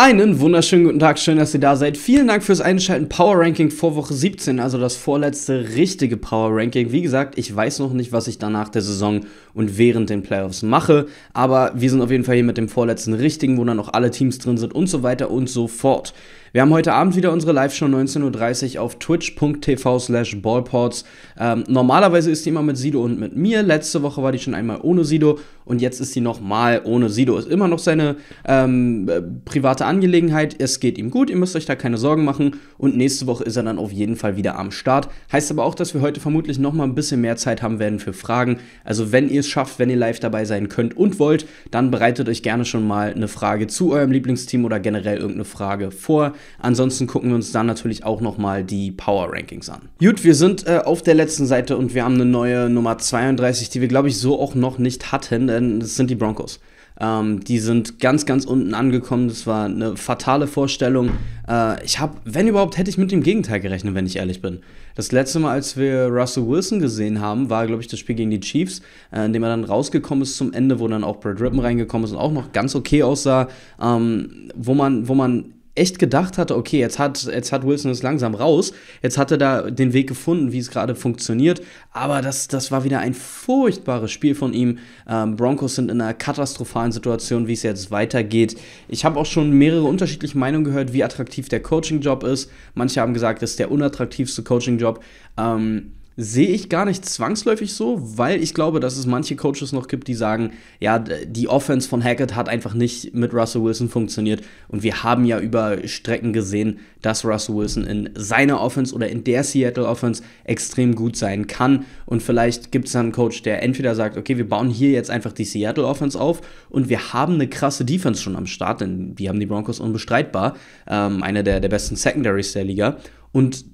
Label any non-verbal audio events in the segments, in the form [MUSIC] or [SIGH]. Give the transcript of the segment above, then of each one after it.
Einen wunderschönen guten Tag, schön, dass ihr da seid. Vielen Dank fürs Einschalten. Power Ranking vor Woche 17, also das vorletzte richtige Power Ranking. Wie gesagt, ich weiß noch nicht, was ich danach der Saison und während den Playoffs mache. Aber wir sind auf jeden Fall hier mit dem vorletzten richtigen, wo dann auch alle Teams drin sind und so weiter und so fort. Wir haben heute Abend wieder unsere Live-Show 19.30 Uhr auf twitch.tv slash ballports. Ähm, normalerweise ist die immer mit Sido und mit mir. Letzte Woche war die schon einmal ohne Sido und jetzt ist sie nochmal ohne Sido. Ist immer noch seine ähm, äh, private Angelegenheit. Es geht ihm gut, ihr müsst euch da keine Sorgen machen. Und nächste Woche ist er dann auf jeden Fall wieder am Start. Heißt aber auch, dass wir heute vermutlich nochmal ein bisschen mehr Zeit haben werden für Fragen. Also wenn ihr es schafft, wenn ihr live dabei sein könnt und wollt, dann bereitet euch gerne schon mal eine Frage zu eurem Lieblingsteam oder generell irgendeine Frage vor. Ansonsten gucken wir uns dann natürlich auch nochmal die Power Rankings an. Gut, wir sind äh, auf der letzten Seite und wir haben eine neue Nummer 32, die wir, glaube ich, so auch noch nicht hatten, denn das sind die Broncos. Ähm, die sind ganz, ganz unten angekommen. Das war eine fatale Vorstellung. Äh, ich habe, wenn überhaupt, hätte ich mit dem Gegenteil gerechnet, wenn ich ehrlich bin. Das letzte Mal, als wir Russell Wilson gesehen haben, war, glaube ich, das Spiel gegen die Chiefs, äh, in dem er dann rausgekommen ist zum Ende, wo dann auch Brad Rippen reingekommen ist und auch noch ganz okay aussah, ähm, wo man, wo man echt gedacht hatte, okay, jetzt hat, jetzt hat Wilson es langsam raus, jetzt hat er da den Weg gefunden, wie es gerade funktioniert, aber das, das war wieder ein furchtbares Spiel von ihm. Ähm, Broncos sind in einer katastrophalen Situation, wie es jetzt weitergeht. Ich habe auch schon mehrere unterschiedliche Meinungen gehört, wie attraktiv der Coaching-Job ist. Manche haben gesagt, es ist der unattraktivste Coaching-Job. Ähm, sehe ich gar nicht zwangsläufig so, weil ich glaube, dass es manche Coaches noch gibt, die sagen, ja, die Offense von Hackett hat einfach nicht mit Russell Wilson funktioniert. Und wir haben ja über Strecken gesehen, dass Russell Wilson in seiner Offense oder in der Seattle Offense extrem gut sein kann. Und vielleicht gibt es dann einen Coach, der entweder sagt, okay, wir bauen hier jetzt einfach die Seattle Offense auf und wir haben eine krasse Defense schon am Start, denn die haben die Broncos unbestreitbar, ähm, eine der, der besten Secondaries der Liga. Und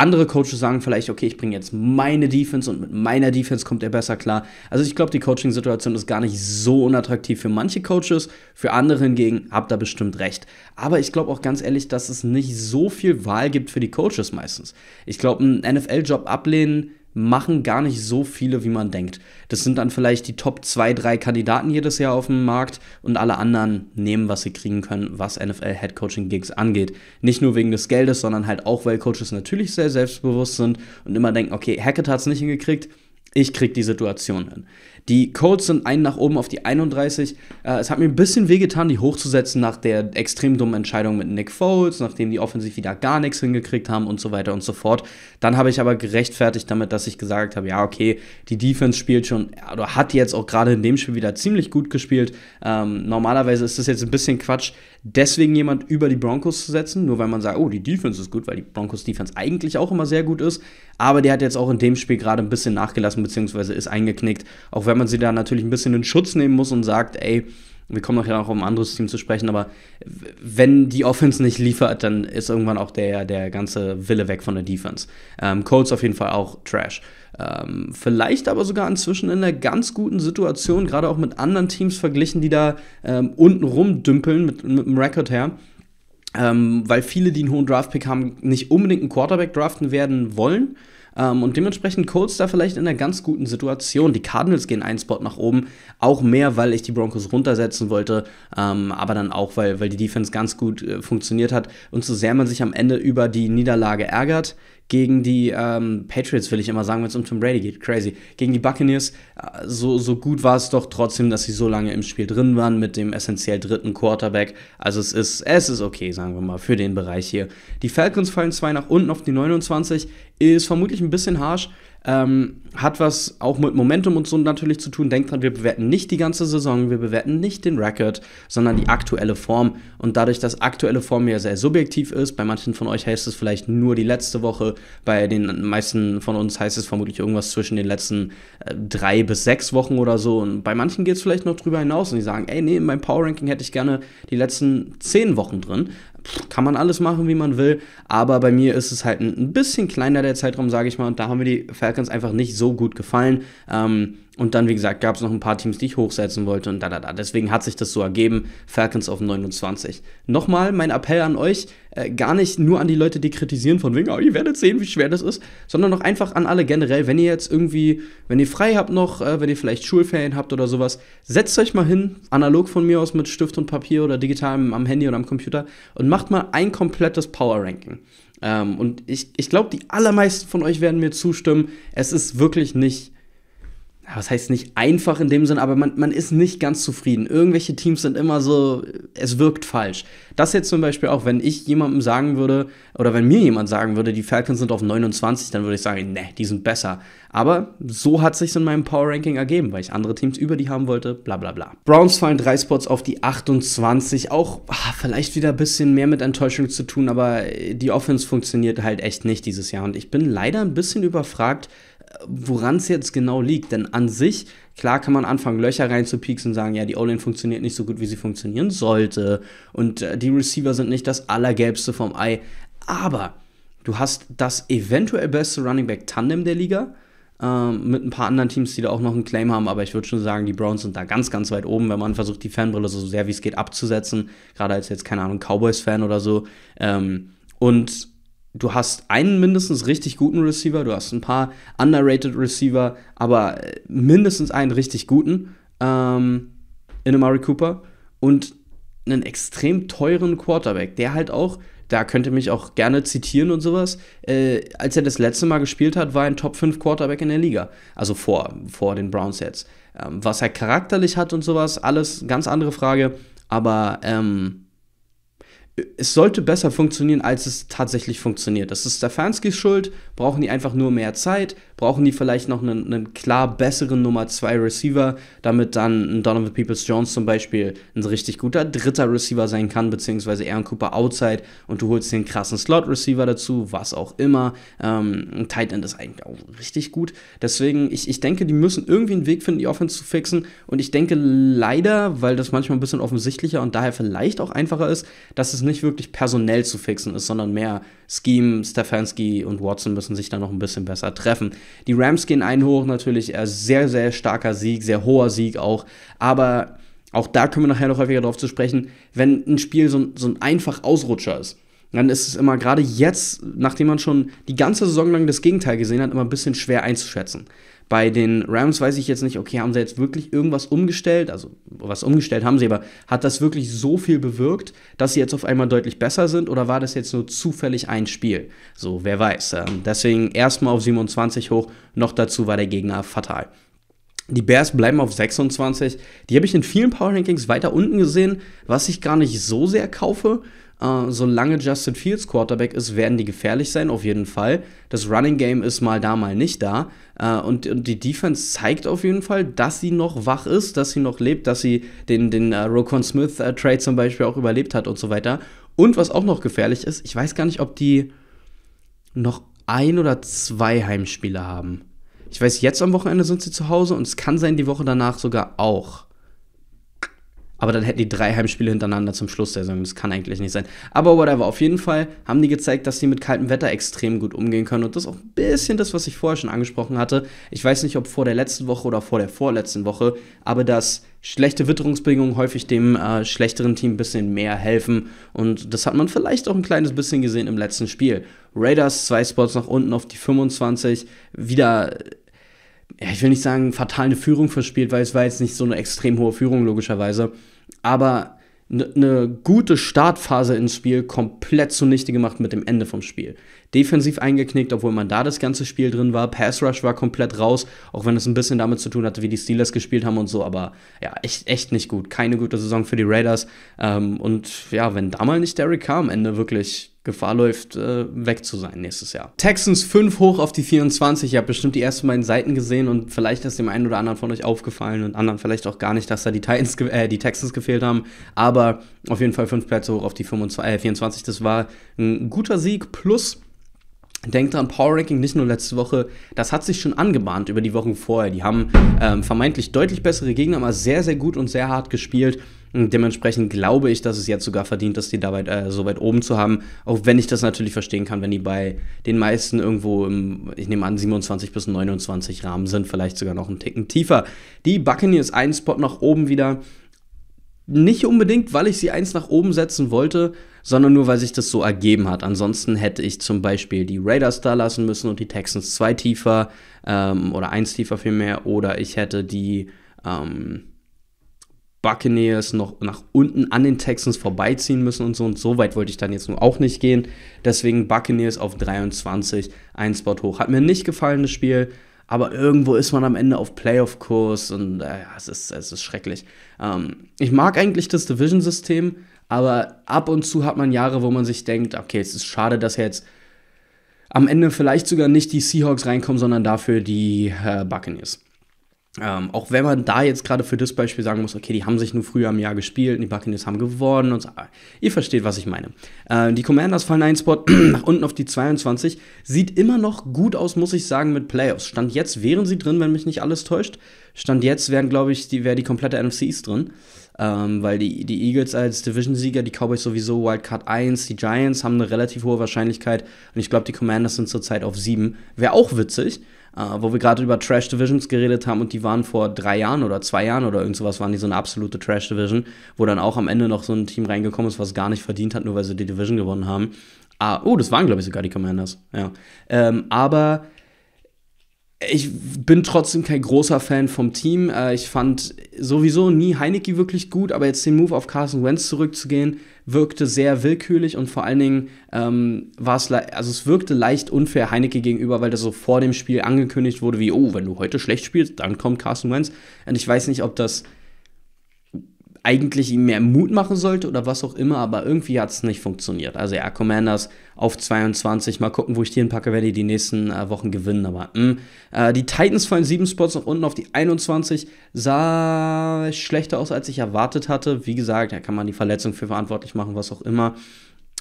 andere Coaches sagen vielleicht, okay, ich bringe jetzt meine Defense und mit meiner Defense kommt er besser klar. Also ich glaube, die Coaching-Situation ist gar nicht so unattraktiv für manche Coaches, für andere hingegen habt ihr bestimmt recht. Aber ich glaube auch ganz ehrlich, dass es nicht so viel Wahl gibt für die Coaches meistens. Ich glaube, einen NFL-Job ablehnen machen gar nicht so viele, wie man denkt. Das sind dann vielleicht die Top 2, 3 Kandidaten jedes Jahr auf dem Markt und alle anderen nehmen, was sie kriegen können, was NFL Head Coaching Gigs angeht. Nicht nur wegen des Geldes, sondern halt auch, weil Coaches natürlich sehr selbstbewusst sind und immer denken, okay, Hackett hat es nicht hingekriegt, ich krieg die Situation hin. Die Colts sind einen nach oben auf die 31. Äh, es hat mir ein bisschen wehgetan, die hochzusetzen nach der extrem dummen Entscheidung mit Nick Foles, nachdem die offensiv wieder gar nichts hingekriegt haben und so weiter und so fort. Dann habe ich aber gerechtfertigt damit, dass ich gesagt habe, ja, okay, die Defense spielt schon oder hat jetzt auch gerade in dem Spiel wieder ziemlich gut gespielt. Ähm, normalerweise ist es jetzt ein bisschen Quatsch, deswegen jemand über die Broncos zu setzen, nur weil man sagt, oh, die Defense ist gut, weil die Broncos Defense eigentlich auch immer sehr gut ist. Aber der hat jetzt auch in dem Spiel gerade ein bisschen nachgelassen, beziehungsweise ist eingeknickt, auch wenn man man sie da natürlich ein bisschen in Schutz nehmen muss und sagt, ey, wir kommen nachher auch um ein anderes Team zu sprechen, aber wenn die Offense nicht liefert, dann ist irgendwann auch der, der ganze Wille weg von der Defense. Ähm, Colts auf jeden Fall auch Trash. Ähm, vielleicht aber sogar inzwischen in einer ganz guten Situation, gerade auch mit anderen Teams verglichen, die da ähm, unten rumdümpeln mit, mit dem Rekord her ähm, weil viele, die einen hohen Draftpick haben, nicht unbedingt einen Quarterback draften werden wollen. Ähm, und dementsprechend Colts da vielleicht in einer ganz guten Situation. Die Cardinals gehen einen Spot nach oben, auch mehr, weil ich die Broncos runtersetzen wollte, ähm, aber dann auch, weil, weil die Defense ganz gut äh, funktioniert hat. Und so sehr man sich am Ende über die Niederlage ärgert, gegen die ähm, Patriots, will ich immer sagen, wenn es um Tom Brady geht. Crazy. Gegen die Buccaneers, äh, so, so gut war es doch trotzdem, dass sie so lange im Spiel drin waren mit dem essentiell dritten Quarterback. Also es ist, es ist okay, sagen wir mal, für den Bereich hier. Die Falcons fallen zwei nach unten auf die 29, ist vermutlich ein bisschen harsch. Ähm, hat was auch mit Momentum und so natürlich zu tun. Denkt dran, wir bewerten nicht die ganze Saison, wir bewerten nicht den Record, sondern die aktuelle Form. Und dadurch, dass aktuelle Form ja sehr subjektiv ist, bei manchen von euch heißt es vielleicht nur die letzte Woche, bei den meisten von uns heißt es vermutlich irgendwas zwischen den letzten äh, drei bis sechs Wochen oder so. Und bei manchen geht es vielleicht noch drüber hinaus und die sagen, ey, nee, in meinem Power Ranking hätte ich gerne die letzten zehn Wochen drin kann man alles machen, wie man will. Aber bei mir ist es halt ein bisschen kleiner der Zeitraum, sage ich mal. Und da haben mir die Falcons einfach nicht so gut gefallen. Ähm, und dann, wie gesagt, gab es noch ein paar Teams, die ich hochsetzen wollte und da, da, da. Deswegen hat sich das so ergeben. Falcons auf 29. Nochmal mein Appell an euch, äh, gar nicht nur an die Leute, die kritisieren von wegen, oh, ihr werdet sehen, wie schwer das ist, sondern auch einfach an alle generell, wenn ihr jetzt irgendwie, wenn ihr frei habt noch, äh, wenn ihr vielleicht Schulferien habt oder sowas, setzt euch mal hin, analog von mir aus mit Stift und Papier oder digital am Handy oder am Computer und macht mal ein komplettes Power Ranking. Ähm, und ich, ich glaube, die allermeisten von euch werden mir zustimmen, es ist wirklich nicht was heißt nicht einfach in dem Sinn, aber man, man ist nicht ganz zufrieden. Irgendwelche Teams sind immer so, es wirkt falsch. Das jetzt zum Beispiel auch, wenn ich jemandem sagen würde, oder wenn mir jemand sagen würde, die Falcons sind auf 29, dann würde ich sagen, ne, die sind besser. Aber so hat sich's in meinem Power Ranking ergeben, weil ich andere Teams über die haben wollte, bla bla bla. Browns fallen drei Spots auf die 28, auch ach, vielleicht wieder ein bisschen mehr mit Enttäuschung zu tun, aber die Offense funktioniert halt echt nicht dieses Jahr und ich bin leider ein bisschen überfragt, woran es jetzt genau liegt. Denn an sich, klar kann man anfangen, Löcher reinzupieksen und sagen, ja, die O-Line funktioniert nicht so gut, wie sie funktionieren sollte. Und äh, die Receiver sind nicht das Allergelbste vom Ei. Aber du hast das eventuell beste Running Back Tandem der Liga. Ähm, mit ein paar anderen Teams, die da auch noch einen Claim haben, aber ich würde schon sagen, die Browns sind da ganz, ganz weit oben, wenn man versucht, die Fanbrille so sehr wie es geht abzusetzen, gerade als jetzt, keine Ahnung, Cowboys-Fan oder so. Ähm, und du hast einen mindestens richtig guten Receiver, du hast ein paar underrated Receiver, aber äh, mindestens einen richtig guten ähm, in Amari Cooper und einen extrem teuren Quarterback, der halt auch, da könnt ihr mich auch gerne zitieren und sowas, äh, als er das letzte Mal gespielt hat, war ein Top 5 Quarterback in der Liga, also vor, vor den Browns jetzt. Ähm, was er charakterlich hat und sowas, alles ganz andere Frage, aber ähm, es sollte besser funktionieren, als es tatsächlich funktioniert. Das ist Stefanskis Schuld. Brauchen die einfach nur mehr Zeit? Brauchen die vielleicht noch einen, einen klar besseren Nummer 2 Receiver, damit dann ein Donovan Peoples Jones zum Beispiel ein richtig guter dritter Receiver sein kann, beziehungsweise eher Cooper Outside und du holst den krassen Slot Receiver dazu, was auch immer. Ähm, ein Tight End ist eigentlich auch richtig gut. Deswegen, ich, ich denke, die müssen irgendwie einen Weg finden, die Offense zu fixen. Und ich denke leider, weil das manchmal ein bisschen offensichtlicher und daher vielleicht auch einfacher ist, dass es es nicht wirklich personell zu fixen ist, sondern mehr Scheme, Stefanski und Watson müssen sich da noch ein bisschen besser treffen. Die Rams gehen ein hoch, natürlich äh, sehr, sehr starker Sieg, sehr hoher Sieg auch, aber auch da können wir nachher noch häufiger drauf zu sprechen, wenn ein Spiel so, so ein einfach Ausrutscher ist dann ist es immer gerade jetzt, nachdem man schon die ganze Saison lang das Gegenteil gesehen hat, immer ein bisschen schwer einzuschätzen. Bei den Rams weiß ich jetzt nicht, okay, haben sie jetzt wirklich irgendwas umgestellt? Also, was umgestellt haben sie, aber hat das wirklich so viel bewirkt, dass sie jetzt auf einmal deutlich besser sind oder war das jetzt nur zufällig ein Spiel? So, wer weiß. Ähm, deswegen erstmal auf 27 hoch, noch dazu war der Gegner fatal. Die Bears bleiben auf 26. Die habe ich in vielen Power Rankings weiter unten gesehen, was ich gar nicht so sehr kaufe. Uh, solange Justin Fields Quarterback ist, werden die gefährlich sein, auf jeden Fall. Das Running Game ist mal da, mal nicht da. Uh, und, und, die Defense zeigt auf jeden Fall, dass sie noch wach ist, dass sie noch lebt, dass sie den, den uh, äh, Rokon Smith Trade zum Beispiel auch überlebt hat und so weiter. Und was auch noch gefährlich ist, ich weiß gar nicht, ob die noch ein oder zwei Heimspiele haben. Ich weiß, jetzt am Wochenende sind sie zu Hause und es kann sein, die Woche danach sogar auch. Aber dann hätten die drei Heimspiele hintereinander zum Schluss der Saison. Das kann eigentlich nicht sein. Aber whatever, auf jeden Fall haben die gezeigt, dass sie mit kaltem Wetter extrem gut umgehen können. Und das ist auch ein bisschen das, was ich vorher schon angesprochen hatte. Ich weiß nicht, ob vor der letzten Woche oder vor der vorletzten Woche, aber dass schlechte Witterungsbedingungen häufig dem äh, schlechteren Team ein bisschen mehr helfen. Und das hat man vielleicht auch ein kleines bisschen gesehen im letzten Spiel. Raiders zwei Spots nach unten auf die 25. Wieder ja, ich will nicht sagen, fatal eine Führung verspielt, weil es war jetzt nicht so eine extrem hohe Führung, logischerweise aber eine ne gute Startphase ins Spiel komplett zunichte gemacht mit dem Ende vom Spiel. Defensiv eingeknickt, obwohl man da das ganze Spiel drin war. Pass Rush war komplett raus, auch wenn es ein bisschen damit zu tun hatte, wie die Steelers gespielt haben und so. Aber ja, echt, echt nicht gut. Keine gute Saison für die Raiders. Ähm, und ja, wenn da mal nicht Derek Carr am Ende wirklich Gefahr läuft, äh, weg zu sein nächstes Jahr. Texans 5 hoch auf die 24. Ihr habt bestimmt die ersten beiden Seiten gesehen und vielleicht ist dem einen oder anderen von euch aufgefallen und anderen vielleicht auch gar nicht, dass da die, Titans, äh, die Texans gefehlt haben. Aber auf jeden Fall 5 Plätze hoch auf die 25, äh, 24. Das war ein guter Sieg plus Denkt dran, Power Ranking nicht nur letzte Woche, das hat sich schon angebahnt über die Wochen vorher. Die haben ähm, vermeintlich deutlich bessere Gegner, aber sehr, sehr gut und sehr hart gespielt. Dementsprechend glaube ich, dass es jetzt sogar verdient ist, die da äh, so weit oben zu haben. Auch wenn ich das natürlich verstehen kann, wenn die bei den meisten irgendwo im, ich nehme an, 27 bis 29 Rahmen sind, vielleicht sogar noch einen Ticken tiefer. Die Buccaneers ein Spot nach oben wieder. Nicht unbedingt, weil ich sie eins nach oben setzen wollte, sondern nur, weil sich das so ergeben hat. Ansonsten hätte ich zum Beispiel die Raiders da lassen müssen und die Texans zwei tiefer ähm, oder eins tiefer vielmehr. Oder ich hätte die. Ähm, Buccaneers noch nach unten an den Texans vorbeiziehen müssen und so. Und so weit wollte ich dann jetzt nur auch nicht gehen. Deswegen Buccaneers auf 23, ein Spot hoch. Hat mir nicht gefallen, das Spiel. Aber irgendwo ist man am Ende auf Playoff-Kurs und äh, es, ist, es ist schrecklich. Ähm, ich mag eigentlich das Division-System, aber ab und zu hat man Jahre, wo man sich denkt, okay, es ist schade, dass jetzt am Ende vielleicht sogar nicht die Seahawks reinkommen, sondern dafür die äh, Buccaneers. Ähm, auch wenn man da jetzt gerade für das Beispiel sagen muss, okay, die haben sich nur früher im Jahr gespielt und die Buccaneers haben gewonnen und so. Ah, ihr versteht, was ich meine. Äh, die Commanders fallen einen Spot [CLEARS THROAT] nach unten auf die 22. Sieht immer noch gut aus, muss ich sagen, mit Playoffs. Stand jetzt wären sie drin, wenn mich nicht alles täuscht. Stand jetzt wären, glaube ich, die, wäre die komplette NFC East drin ähm, weil die, die Eagles als Division-Sieger, die Cowboys sowieso Wildcard 1, die Giants haben eine relativ hohe Wahrscheinlichkeit und ich glaube, die Commanders sind zurzeit auf 7. Wäre auch witzig, äh, wo wir gerade über Trash-Divisions geredet haben und die waren vor drei Jahren oder zwei Jahren oder irgend sowas, waren die so eine absolute Trash-Division, wo dann auch am Ende noch so ein Team reingekommen ist, was gar nicht verdient hat, nur weil sie die Division gewonnen haben. Ah, oh, das waren, glaube ich, sogar die Commanders. Ja. Ähm, aber ich bin trotzdem kein großer Fan vom Team. Äh, ich fand sowieso nie Heineke wirklich gut, aber jetzt den Move auf Carson Wentz zurückzugehen, wirkte sehr willkürlich und vor allen Dingen ähm, war es, also es wirkte leicht unfair Heineke gegenüber, weil das so vor dem Spiel angekündigt wurde, wie, oh, wenn du heute schlecht spielst, dann kommt Carson Wentz. Und ich weiß nicht, ob das eigentlich ihm mehr Mut machen sollte oder was auch immer, aber irgendwie hat es nicht funktioniert. Also ja, Commanders auf 22, mal gucken, wo ich die hinpacke, wenn die die nächsten äh, Wochen gewinnen, aber mh. Hm. Äh, die Titans fallen sieben Spots nach unten auf die 21, sah schlechter aus, als ich erwartet hatte. Wie gesagt, da kann man die Verletzung für verantwortlich machen, was auch immer.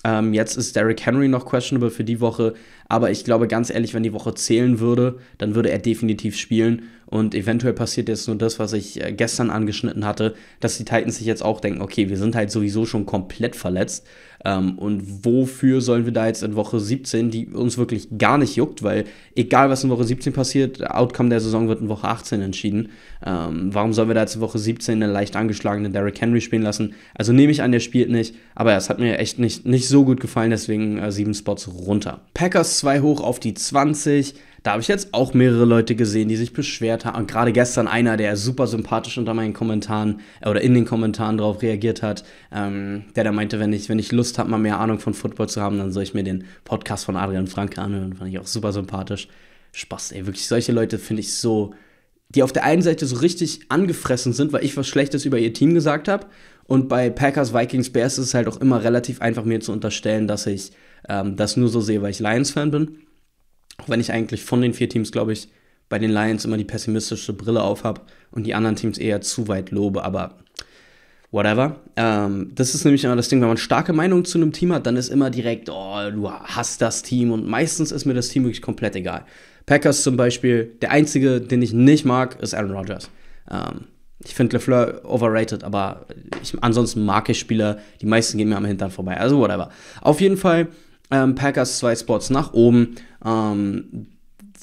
Ähm, jetzt ist Derrick Henry noch questionable für die Woche, aber ich glaube ganz ehrlich, wenn die Woche zählen würde, dann würde er definitiv spielen und eventuell passiert jetzt nur das, was ich äh, gestern angeschnitten hatte, dass die Titans sich jetzt auch denken, okay, wir sind halt sowieso schon komplett verletzt. Ähm, und wofür sollen wir da jetzt in Woche 17, die uns wirklich gar nicht juckt, weil egal was in Woche 17 passiert, Outcome der Saison wird in Woche 18 entschieden. Ähm, warum sollen wir da jetzt in Woche 17 einen leicht angeschlagenen Derrick Henry spielen lassen? Also nehme ich an, der spielt nicht, aber es hat mir echt nicht, nicht so gut gefallen, deswegen äh, sieben Spots runter. Packers 2 hoch auf die 20. Da habe ich jetzt auch mehrere Leute gesehen, die sich beschwert haben. Und gerade gestern einer, der super sympathisch unter meinen Kommentaren äh, oder in den Kommentaren darauf reagiert hat, ähm, der da meinte, wenn ich, wenn ich Lust habe, mal mehr Ahnung von Football zu haben, dann soll ich mir den Podcast von Adrian Franke anhören. Fand ich auch super sympathisch. Spaß, ey. Wirklich, solche Leute finde ich so, die auf der einen Seite so richtig angefressen sind, weil ich was Schlechtes über ihr Team gesagt habe. Und bei Packers, Vikings, Bears ist es halt auch immer relativ einfach, mir zu unterstellen, dass ich ähm, das nur so sehe, weil ich Lions-Fan bin. Auch wenn ich eigentlich von den vier Teams, glaube ich, bei den Lions immer die pessimistische Brille auf habe und die anderen Teams eher zu weit lobe, aber whatever. Ähm, das ist nämlich immer das Ding, wenn man starke Meinung zu einem Team hat, dann ist immer direkt, oh, du hast das Team und meistens ist mir das Team wirklich komplett egal. Packers zum Beispiel, der einzige, den ich nicht mag, ist Aaron Rodgers. Ähm, ich finde LeFleur overrated, aber ich, ansonsten mag ich Spieler, die meisten gehen mir am Hintern vorbei, also whatever. Auf jeden Fall ähm, Packers zwei Spots nach oben. Ähm,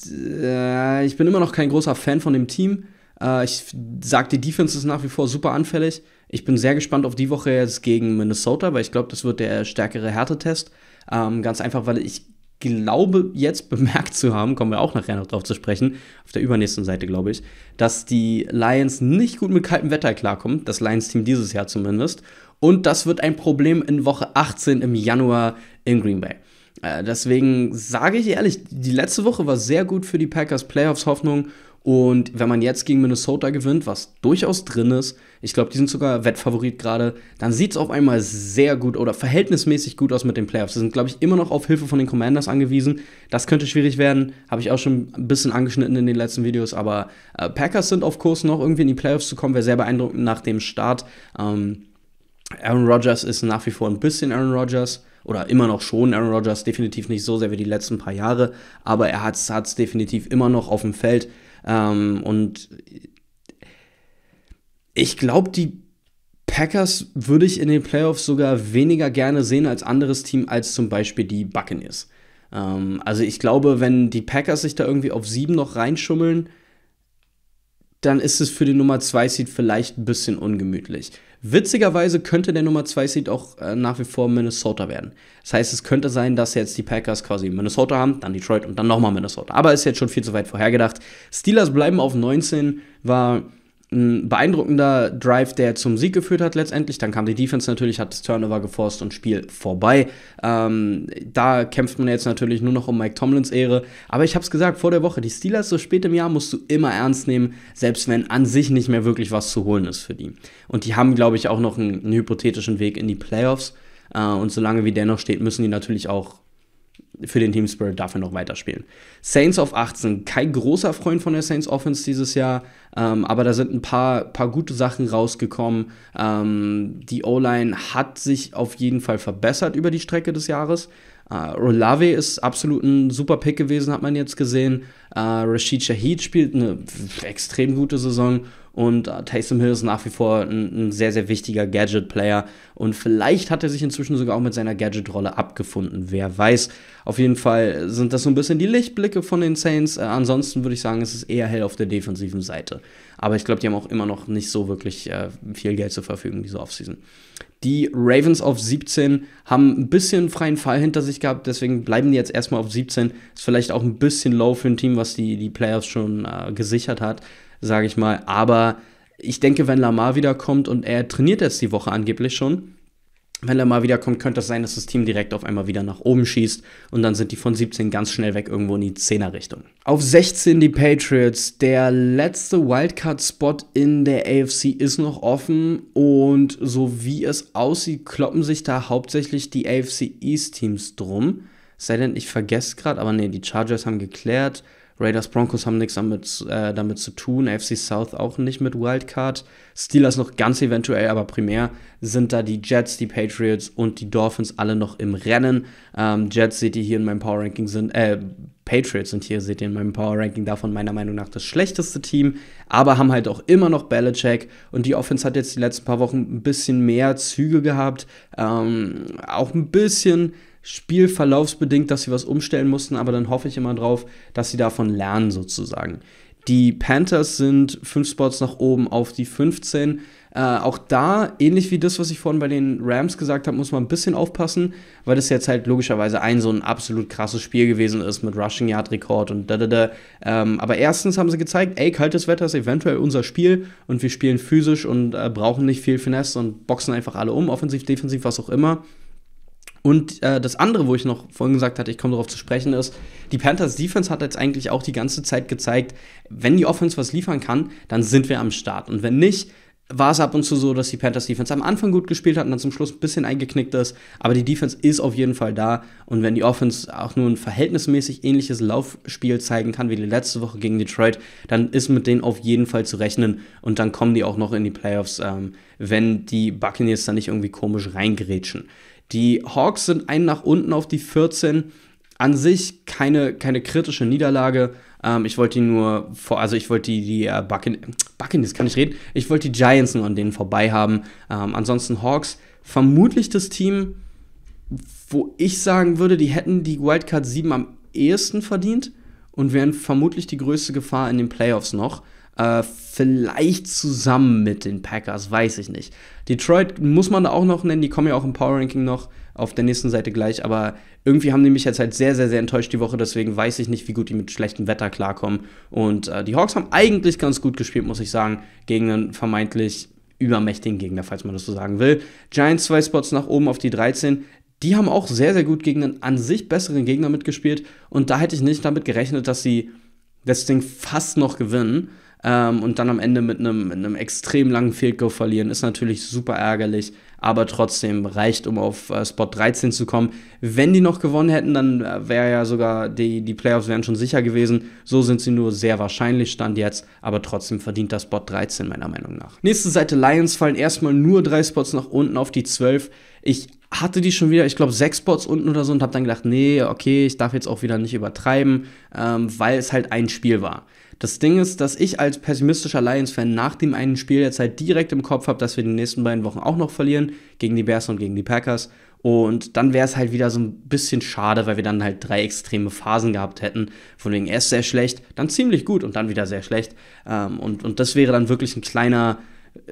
äh, ich bin immer noch kein großer Fan von dem Team. Äh, ich sage, die Defense ist nach wie vor super anfällig. Ich bin sehr gespannt auf die Woche jetzt gegen Minnesota, weil ich glaube, das wird der stärkere Härtetest. Ähm, ganz einfach, weil ich glaube, jetzt [LAUGHS] bemerkt zu haben, kommen wir auch nachher noch drauf zu sprechen, auf der übernächsten Seite, glaube ich, dass die Lions nicht gut mit kaltem Wetter klarkommen, das Lions-Team dieses Jahr zumindest. Und das wird ein Problem in Woche 18 im Januar in Green Bay. Äh, deswegen sage ich ehrlich, die letzte Woche war sehr gut für die Packers Playoffs-Hoffnung. Und wenn man jetzt gegen Minnesota gewinnt, was durchaus drin ist, ich glaube, die sind sogar Wettfavorit gerade, dann sieht es auf einmal sehr gut oder verhältnismäßig gut aus mit den Playoffs. Sie sind, glaube ich, immer noch auf Hilfe von den Commanders angewiesen. Das könnte schwierig werden, habe ich auch schon ein bisschen angeschnitten in den letzten Videos, aber äh, Packers sind auf Kurs noch irgendwie in die Playoffs zu kommen, wäre sehr beeindruckend nach dem Start. Ähm, Aaron Rodgers ist nach wie vor ein bisschen Aaron Rodgers oder immer noch schon Aaron Rodgers, definitiv nicht so sehr wie die letzten paar Jahre, aber er hat es definitiv immer noch auf dem Feld. Ähm, und ich glaube, die Packers würde ich in den Playoffs sogar weniger gerne sehen als anderes Team, als zum Beispiel die Buccaneers. Ähm, also ich glaube, wenn die Packers sich da irgendwie auf sieben noch reinschummeln, dann ist es für den Nummer 2 Seed vielleicht ein bisschen ungemütlich. Witzigerweise könnte der Nummer 2 Seed auch äh, nach wie vor Minnesota werden. Das heißt, es könnte sein, dass jetzt die Packers quasi Minnesota haben, dann Detroit und dann nochmal Minnesota. Aber ist jetzt schon viel zu weit vorhergedacht. Steelers bleiben auf 19, war ein beeindruckender Drive, der zum Sieg geführt hat letztendlich. Dann kam die Defense natürlich, hat das Turnover geforst und Spiel vorbei. Ähm, da kämpft man jetzt natürlich nur noch um Mike Tomlins Ehre. Aber ich habe es gesagt vor der Woche, die Steelers so spät im Jahr musst du immer ernst nehmen, selbst wenn an sich nicht mehr wirklich was zu holen ist für die. Und die haben, glaube ich, auch noch einen, einen hypothetischen Weg in die Playoffs. Äh, und solange wie der noch steht, müssen die natürlich auch für den Team Spirit dafür noch weiterspielen. Saints auf 18, kein großer Freund von der Saints Offense dieses Jahr, ähm, aber da sind ein paar, paar gute Sachen rausgekommen. Ähm, die O-Line hat sich auf jeden Fall verbessert über die Strecke des Jahres. Uh, äh, Rolave ist absolut ein super Pick gewesen, hat man jetzt gesehen. Uh, Rashid Shahid spielt eine extrem gute Saison und uh, Taysom Hill ist nach wie vor ein, ein sehr, sehr wichtiger Gadget-Player und vielleicht hat er sich inzwischen sogar auch mit seiner Gadget-Rolle abgefunden, wer weiß. Auf jeden Fall sind das so ein bisschen die Lichtblicke von den Saints. Uh, ansonsten würde ich sagen, es ist eher hell auf der defensiven Seite. Aber ich glaube, die haben auch immer noch nicht so wirklich viel Geld zur Verfügung, diese Offseason. Die Ravens auf 17 haben ein bisschen freien Fall hinter sich gehabt, deswegen bleiben die jetzt erstmal auf 17. Ist vielleicht auch ein bisschen low für ein Team, was die, die Playoffs schon äh, gesichert hat, sage ich mal. Aber ich denke, wenn Lamar wiederkommt und er trainiert jetzt die Woche angeblich schon, wenn er mal wiederkommt, könnte es sein, dass das Team direkt auf einmal wieder nach oben schießt und dann sind die von 17 ganz schnell weg irgendwo in die 10er Richtung. Auf 16 die Patriots. Der letzte Wildcard-Spot in der AFC ist noch offen und so wie es aussieht, kloppen sich da hauptsächlich die AFC East-Teams drum. Sei denn, ich vergesse gerade, aber nee, die Chargers haben geklärt. Raiders Broncos haben nichts damit, äh, damit zu tun. AFC South auch nicht mit Wildcard. Steelers noch ganz eventuell, aber primär sind da die Jets, die Patriots und die Dolphins alle noch im Rennen. Ähm, Jets seht ihr hier in meinem Power Ranking sind, äh, Patriots sind hier, seht ihr in meinem Power Ranking davon meiner Meinung nach das schlechteste Team, aber haben halt auch immer noch Belichick und die Offense hat jetzt die letzten paar Wochen ein bisschen mehr Züge gehabt, ähm, auch ein bisschen spielverlaufsbedingt, dass sie was umstellen mussten, aber dann hoffe ich immer drauf, dass sie davon lernen sozusagen. Die Panthers sind fünf Spots nach oben auf die 15. Äh, auch da, ähnlich wie das, was ich vorhin bei den Rams gesagt habe, muss man ein bisschen aufpassen, weil das jetzt halt logischerweise ein so ein absolut krasses Spiel gewesen ist mit Rushing Yard Rekord und da da da. Ähm, aber erstens haben sie gezeigt, ey, kaltes Wetter ist eventuell unser Spiel und wir spielen physisch und äh, brauchen nicht viel Finesse und boxen einfach alle um, offensiv, defensiv, was auch immer. Und äh, das andere, wo ich noch vorhin gesagt hatte, ich komme darauf zu sprechen, ist, die Panthers Defense hat jetzt eigentlich auch die ganze Zeit gezeigt, wenn die Offense was liefern kann, dann sind wir am Start. Und wenn nicht, war es ab und zu so, dass die Panthers Defense am Anfang gut gespielt hat und dann zum Schluss ein bisschen eingeknickt ist. Aber die Defense ist auf jeden Fall da. Und wenn die Offense auch nur ein verhältnismäßig ähnliches Laufspiel zeigen kann wie die letzte Woche gegen Detroit, dann ist mit denen auf jeden Fall zu rechnen. Und dann kommen die auch noch in die Playoffs, ähm, wenn die Buccaneers da nicht irgendwie komisch reingerätschen. Die Hawks sind ein nach unten auf die 14. An sich keine, keine kritische Niederlage. Ähm, ich wollte die nur vor, also ich wollte die, die äh, Buccaneers, Buccaneers kann ich reden. Ich wollte die Giants nur an denen vorbei haben. Ähm, ansonsten Hawks vermutlich das Team, wo ich sagen würde, die hätten die Wildcard 7 am ehesten verdient und wären vermutlich die größte Gefahr in den Playoffs noch. Äh, vielleicht zusammen mit den Packers, weiß ich nicht. Detroit muss man da auch noch nennen, die kommen ja auch im Power Ranking noch auf der nächsten Seite gleich, aber irgendwie haben die mich jetzt halt sehr, sehr, sehr enttäuscht die Woche, deswegen weiß ich nicht, wie gut die mit schlechtem Wetter klarkommen. Und äh, die Hawks haben eigentlich ganz gut gespielt, muss ich sagen, gegen einen vermeintlich übermächtigen Gegner, falls man das so sagen will. Giants zwei Spots nach oben auf die 13. Die haben auch sehr, sehr gut gegen einen an sich besseren Gegner mitgespielt und da hätte ich nicht damit gerechnet, dass sie das Ding fast noch gewinnen ähm, und dann am Ende mit einem, mit einem extrem langen Field Goal verlieren, ist natürlich super ärgerlich, aber trotzdem reicht, um auf äh, Spot 13 zu kommen. Wenn die noch gewonnen hätten, dann äh, wäre ja sogar die, die Playoffs wären schon sicher gewesen. So sind sie nur sehr wahrscheinlich Stand jetzt, aber trotzdem verdient der Spot 13 meiner Meinung nach. Nächste Seite Lions fallen erstmal nur drei Spots nach unten auf die 12. Ich hatte die schon wieder, ich glaube, sechs Spots unten oder so und habe dann gedacht, nee, okay, ich darf jetzt auch wieder nicht übertreiben, ähm, weil es halt ein Spiel war. Das Ding ist, dass ich als pessimistischer Lions-Fan nach dem einen Spiel jetzt halt direkt im Kopf habe, dass wir die nächsten beiden Wochen auch noch verlieren, gegen die Bears und gegen die Packers. Und dann wäre es halt wieder so ein bisschen schade, weil wir dann halt drei extreme Phasen gehabt hätten. Von wegen erst sehr schlecht, dann ziemlich gut und dann wieder sehr schlecht. Ähm, und, und das wäre dann wirklich ein kleiner,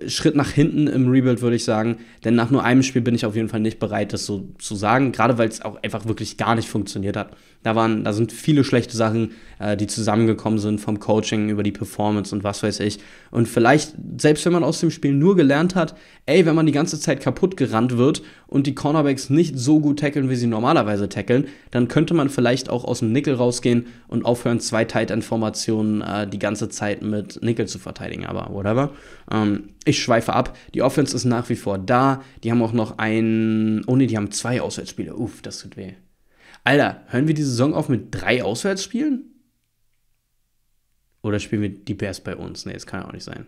Schritt nach hinten im Rebuild, würde ich sagen. Denn nach nur einem Spiel bin ich auf jeden Fall nicht bereit, das so zu sagen. Gerade weil es auch einfach wirklich gar nicht funktioniert hat. Da, waren, da sind viele schlechte Sachen, äh, die zusammengekommen sind, vom Coaching über die Performance und was weiß ich. Und vielleicht, selbst wenn man aus dem Spiel nur gelernt hat, ey, wenn man die ganze Zeit kaputt gerannt wird und die Cornerbacks nicht so gut tackeln, wie sie normalerweise tackeln, dann könnte man vielleicht auch aus dem Nickel rausgehen und aufhören, zwei Tight-End-Formationen äh, die ganze Zeit mit Nickel zu verteidigen. Aber whatever. Ähm, ich schweife ab. Die Offense ist nach wie vor da. Die haben auch noch einen. Oh ne, die haben zwei Auswärtsspiele. Uff, das tut weh. Alter, hören wir die Saison auf mit drei Auswärtsspielen? Oder spielen wir die Bears bei uns? Ne, das kann ja auch nicht sein.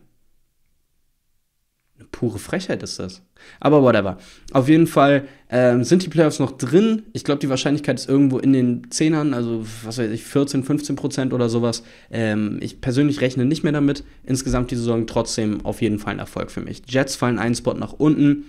Eine pure Frechheit ist das. Aber whatever. Auf jeden Fall ähm, sind die Playoffs noch drin. Ich glaube, die Wahrscheinlichkeit ist irgendwo in den Zehnern, also was weiß ich, 14, 15 Prozent oder sowas. Ähm, ich persönlich rechne nicht mehr damit. Insgesamt die Saison trotzdem auf jeden Fall ein Erfolg für mich. Jets fallen einen Spot nach unten.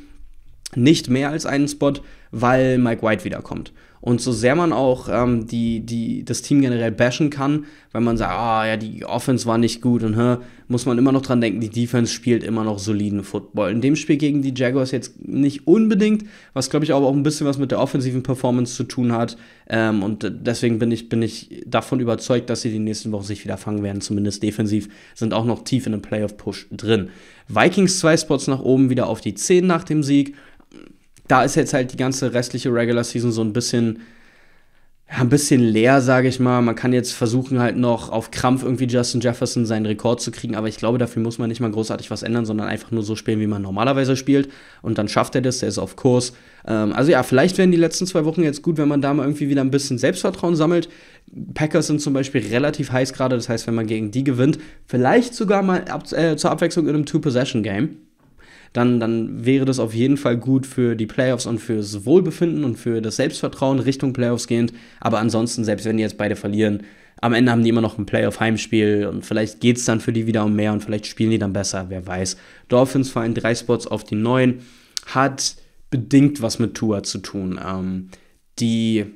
Nicht mehr als einen Spot, weil Mike White wiederkommt. Und so sehr man auch ähm, die, die, das Team generell bashen kann, weil man sagt, ah oh, ja, die Offense war nicht gut und hä, muss man immer noch dran denken, die Defense spielt immer noch soliden Football. In dem Spiel gegen die Jaguars jetzt nicht unbedingt, was glaube ich aber auch ein bisschen was mit der offensiven Performance zu tun hat. Ähm, und deswegen bin ich, bin ich davon überzeugt, dass sie die nächsten Wochen sich wieder fangen werden, zumindest defensiv, sind auch noch tief in einem Playoff-Push drin. Vikings zwei Spots nach oben, wieder auf die 10 nach dem Sieg da ist jetzt halt die ganze restliche Regular Season so ein bisschen, ja, ein bisschen leer, sage ich mal. Man kann jetzt versuchen, halt noch auf Krampf irgendwie Justin Jefferson seinen Rekord zu kriegen, aber ich glaube, dafür muss man nicht mal großartig was ändern, sondern einfach nur so spielen, wie man normalerweise spielt. Und dann schafft er das, der ist auf Kurs. Ähm, also ja, vielleicht werden die letzten zwei Wochen jetzt gut, wenn man da mal irgendwie wieder ein bisschen Selbstvertrauen sammelt. Packers sind zum Beispiel relativ heiß gerade, das heißt, wenn man gegen die gewinnt, vielleicht sogar mal ab äh, zur Abwechslung in einem Two-Possession-Game dann, dann wäre das auf jeden Fall gut für die Playoffs und fürs Wohlbefinden und für das Selbstvertrauen Richtung Playoffs gehend. Aber ansonsten, selbst wenn die jetzt beide verlieren, am Ende haben die immer noch ein Playoff-Heimspiel und vielleicht geht es dann für die wieder um mehr und vielleicht spielen die dann besser, wer weiß. Dolphins fallen drei Spots auf die neun, hat bedingt was mit Tua zu tun. Ähm, die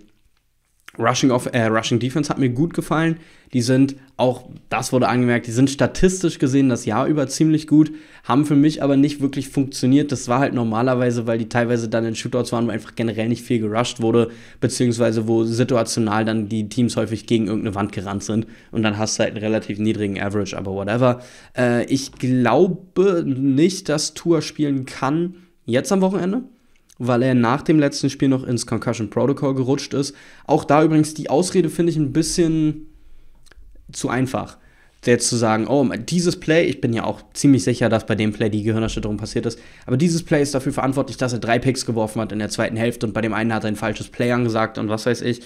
Rushing, of, äh, Rushing Defense hat mir gut gefallen. Die sind auch das wurde angemerkt, die sind statistisch gesehen das Jahr über ziemlich gut, haben für mich aber nicht wirklich funktioniert. Das war halt normalerweise, weil die teilweise dann in Shootouts waren, wo einfach generell nicht viel gerusht wurde, beziehungsweise wo situational dann die Teams häufig gegen irgendeine Wand gerannt sind und dann hast du halt einen relativ niedrigen Average, aber whatever. Äh, ich glaube nicht, dass Tour spielen kann jetzt am Wochenende weil er nach dem letzten Spiel noch ins Concussion Protocol gerutscht ist. Auch da übrigens die Ausrede finde ich ein bisschen zu einfach. Jetzt zu sagen, oh, dieses Play, ich bin ja auch ziemlich sicher, dass bei dem Play die Gehirnerschütterung passiert ist, aber dieses Play ist dafür verantwortlich, dass er drei Picks geworfen hat in der zweiten Hälfte und bei dem einen hat er ein falsches Play angesagt und was weiß ich.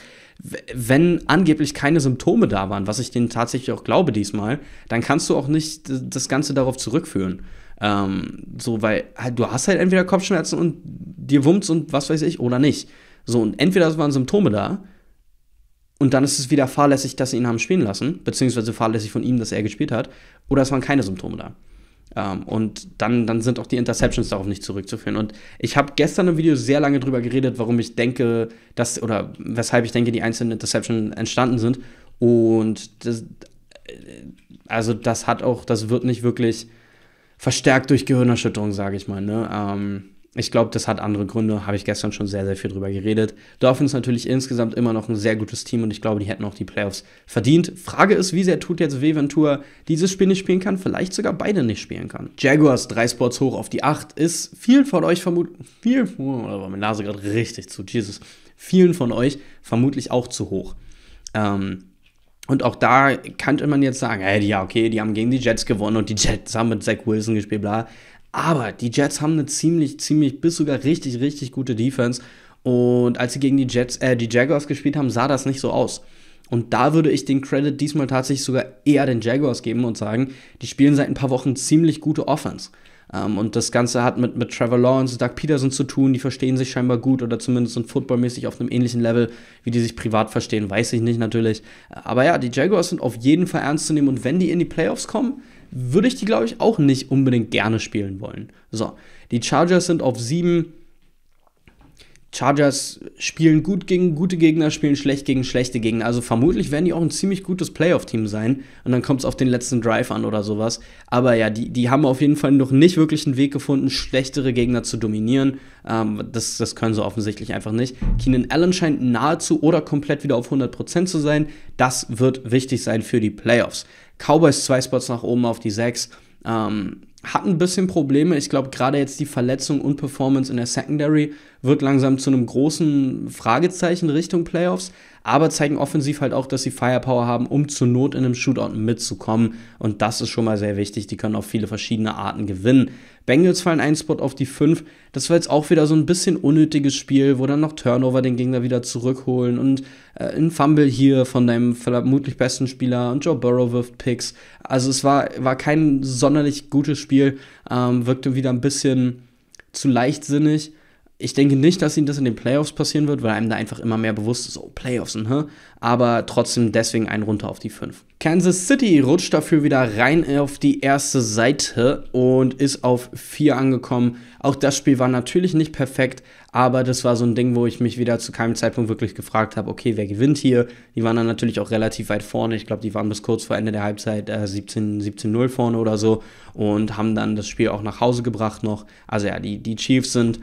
Wenn angeblich keine Symptome da waren, was ich denen tatsächlich auch glaube diesmal, dann kannst du auch nicht das Ganze darauf zurückführen. Ähm, so, weil halt, du hast halt entweder Kopfschmerzen und dir wumms und was weiß ich oder nicht. So, und entweder waren Symptome da und dann ist es wieder fahrlässig, dass sie ihn haben spielen lassen, beziehungsweise fahrlässig von ihm, dass er gespielt hat, oder es waren keine Symptome da. Um, ähm, und dann, dann sind auch die Interceptions darauf nicht zurückzuführen. Und ich habe gestern im Video sehr lange drüber geredet, warum ich denke, dass, oder weshalb ich denke, die einzelnen Interceptions entstanden sind. Und das, also das hat auch, das wird nicht wirklich verstärkt durch Gehirnerschütterung, sage ich mal. Ne? Um, ähm, ich glaube, das hat andere Gründe, habe ich gestern schon sehr, sehr viel drüber geredet. Dolphins natürlich insgesamt immer noch ein sehr gutes Team und ich glaube, die hätten auch die Playoffs verdient. Frage ist, wie sehr tut jetzt Ventura dieses Spiel nicht spielen kann, vielleicht sogar beide nicht spielen kann. Jaguars, drei Spots hoch auf die 8, ist vielen von euch vermutlich, viel, oh, aber meine Nase gerade richtig zu, Jesus, vielen von euch vermutlich auch zu hoch. Ähm, und auch da könnte man jetzt sagen, hey, ja, okay, die haben gegen die Jets gewonnen und die Jets haben mit Zach Wilson gespielt, bla. Aber die Jets haben eine ziemlich, ziemlich, bis sogar richtig, richtig gute Defense. Und als sie gegen die Jets, äh, die Jaguars gespielt haben, sah das nicht so aus. Und da würde ich den Credit diesmal tatsächlich sogar eher den Jaguars geben und sagen, die spielen seit ein paar Wochen ziemlich gute Offense. Um, ähm, und das Ganze hat mit, mit Trevor Lawrence, Doug Peterson zu tun. Die verstehen sich scheinbar gut oder zumindest sind footballmäßig auf einem ähnlichen Level, wie die sich privat verstehen, weiß ich nicht natürlich. Aber ja, die Jaguars sind auf jeden Fall ernst zu nehmen und wenn die in die Playoffs kommen, würde ich die, glaube ich, auch nicht unbedingt gerne spielen wollen. So, die Chargers sind auf 7. Chargers spielen gut gegen gute Gegner, spielen schlecht gegen schlechte Gegner. Also vermutlich werden die auch ein ziemlich gutes Playoff-Team sein. Und dann kommt es auf den letzten Drive an oder sowas. Aber ja, die, die haben auf jeden Fall noch nicht wirklich einen Weg gefunden, schlechtere Gegner zu dominieren. Ähm, das, das können sie offensichtlich einfach nicht. Keenan Allen scheint nahezu oder komplett wieder auf 100% zu sein. Das wird wichtig sein für die Playoffs. Cowboys zwei Spots nach oben auf die sechs. Ähm, hat ein bisschen Probleme. Ich glaube, gerade jetzt die Verletzung und Performance in der Secondary wird langsam zu einem großen Fragezeichen Richtung Playoffs aber zeigen offensiv halt auch, dass sie Firepower haben, um zur Not in einem Shootout mitzukommen. Und das ist schon mal sehr wichtig. Die können auf viele verschiedene Arten gewinnen. Bengals fallen einen Spot auf die 5. Das war jetzt auch wieder so ein bisschen unnötiges Spiel, wo dann noch Turnover den Gegner wieder zurückholen und äh, ein Fumble hier von deinem vermutlich besten Spieler und Joe Burrow wirft Picks. Also es war, war kein sonderlich gutes Spiel, ähm, wirkte wieder ein bisschen zu leichtsinnig ich denke nicht, dass ihnen das in den Playoffs passieren wird, weil einem da einfach immer mehr bewusst ist, oh, Playoffs, ne? Aber trotzdem deswegen ein runter auf die 5. Kansas City rutscht dafür wieder rein auf die erste Seite und ist auf 4 angekommen. Auch das Spiel war natürlich nicht perfekt, aber das war so ein Ding, wo ich mich wieder zu keinem Zeitpunkt wirklich gefragt habe, okay, wer gewinnt hier? Die waren dann natürlich auch relativ weit vorne. Ich glaube, die waren bis kurz vor Ende der Halbzeit äh, 17-0 vorne oder so und haben dann das Spiel auch nach Hause gebracht noch. Also ja, die, die Chiefs sind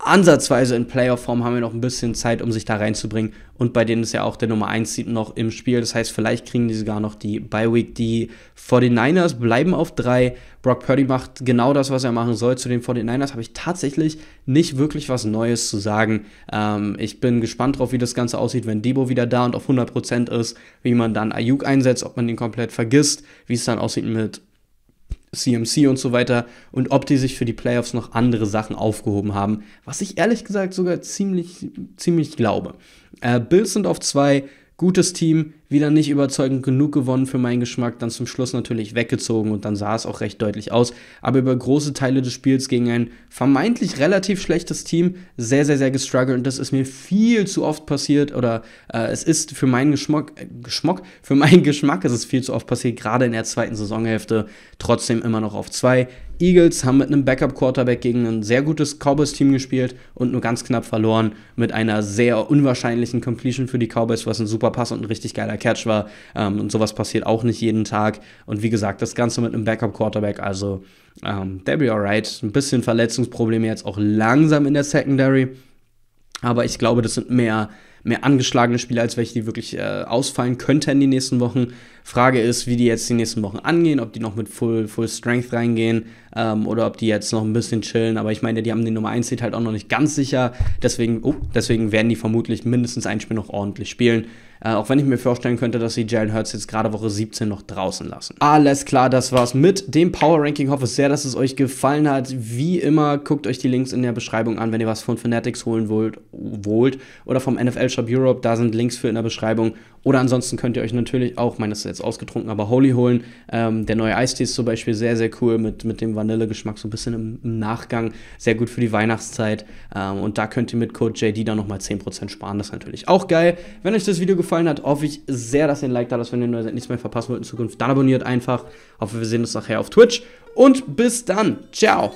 ansatzweise in Playoff-Form haben wir noch ein bisschen Zeit, um sich da reinzubringen. Und bei denen ist ja auch der Nummer 1 Seed noch im Spiel. Das heißt, vielleicht kriegen die sogar noch die Bye-Week. Die 49ers bleiben auf 3. Brock Purdy macht genau das, was er machen soll. Zu den 49ers habe ich tatsächlich nicht wirklich was Neues zu sagen. Ähm, ich bin gespannt drauf, wie das Ganze aussieht, wenn Debo wieder da und auf 100% ist. Wie man dann Ayuk einsetzt, ob man den komplett vergisst. Wie es dann aussieht mit CMC und so weiter und ob die sich für die Playoffs noch andere Sachen aufgehoben haben, was ich ehrlich gesagt sogar ziemlich, ziemlich glaube. Äh, Bills sind auf zwei, gutes Team, wieder nicht überzeugend genug gewonnen für meinen Geschmack, dann zum Schluss natürlich weggezogen und dann sah es auch recht deutlich aus. Aber über große Teile des Spiels gegen ein vermeintlich relativ schlechtes Team sehr, sehr, sehr gestruggelt und das ist mir viel zu oft passiert oder äh, es ist für meinen Geschmack, äh, Geschmack, [LAUGHS] für meinen Geschmack ist es viel zu oft passiert, gerade in der zweiten Saisonhälfte, trotzdem immer noch auf zwei. Eagles haben mit einem Backup-Quarterback gegen ein sehr gutes Cowboys-Team gespielt und nur ganz knapp verloren mit einer sehr unwahrscheinlichen Completion für die Cowboys, was ein super Pass und ein richtig geiler Catch war. Ähm, und sowas passiert auch nicht jeden Tag. Und wie gesagt, das Ganze mit einem Backup-Quarterback, also ähm, they'll alright. Ein bisschen Verletzungsprobleme jetzt auch langsam in der Secondary. Aber ich glaube, das sind mehr, mehr angeschlagene Spiele, als welche, die wirklich äh, ausfallen könnten in den nächsten Wochen. Frage ist, wie die jetzt die nächsten Wochen angehen, ob die noch mit Full, Full Strength reingehen ähm, oder ob die jetzt noch ein bisschen chillen. Aber ich meine, die haben den Nummer 1 Seed halt auch noch nicht ganz sicher. Deswegen, oh, deswegen werden die vermutlich mindestens ein Spiel noch ordentlich spielen. Äh, auch wenn ich mir vorstellen könnte, dass sie Jalen Hurts jetzt gerade Woche 17 noch draußen lassen. Alles klar, das war's mit dem Power Ranking. Hoffe sehr, dass es euch gefallen hat. Wie immer, guckt euch die Links in der Beschreibung an, wenn ihr was von Fanatics holen wollt, wollt oder vom NFL Shop Europe. Da sind Links für in der Beschreibung. Oder ansonsten könnt ihr euch natürlich auch, meines ist jetzt ausgetrunken, aber Holy holen. Ähm, der neue Eistee ist zum Beispiel sehr, sehr cool mit, mit dem Vanillegeschmack, so ein bisschen im, im, Nachgang. Sehr gut für die Weihnachtszeit. Ähm, und da könnt ihr mit Code JD dann nochmal 10% sparen. Das ist natürlich auch geil. Wenn euch das Video gefallen hat, hoffe ich sehr, dass ihr ein Like da lasst, wenn ihr neu seid, nichts mehr verpassen wollt in Zukunft. Dann abonniert einfach. Hoffe, wir sehen uns nachher auf Twitch. Und bis dann. Ciao.